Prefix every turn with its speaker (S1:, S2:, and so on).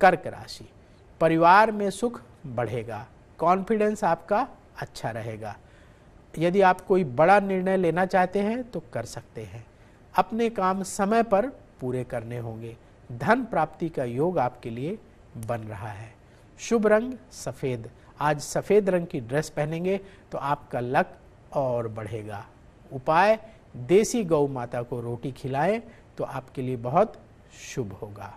S1: कर्क राशि परिवार में सुख बढ़ेगा कॉन्फिडेंस आपका अच्छा रहेगा यदि आप कोई बड़ा निर्णय लेना चाहते हैं तो कर सकते हैं अपने काम समय पर पूरे करने होंगे धन प्राप्ति का योग आपके लिए बन रहा है शुभ रंग सफ़ेद आज सफ़ेद रंग की ड्रेस पहनेंगे तो आपका लक और बढ़ेगा उपाय देसी गौ माता को रोटी खिलाएं तो आपके लिए बहुत शुभ होगा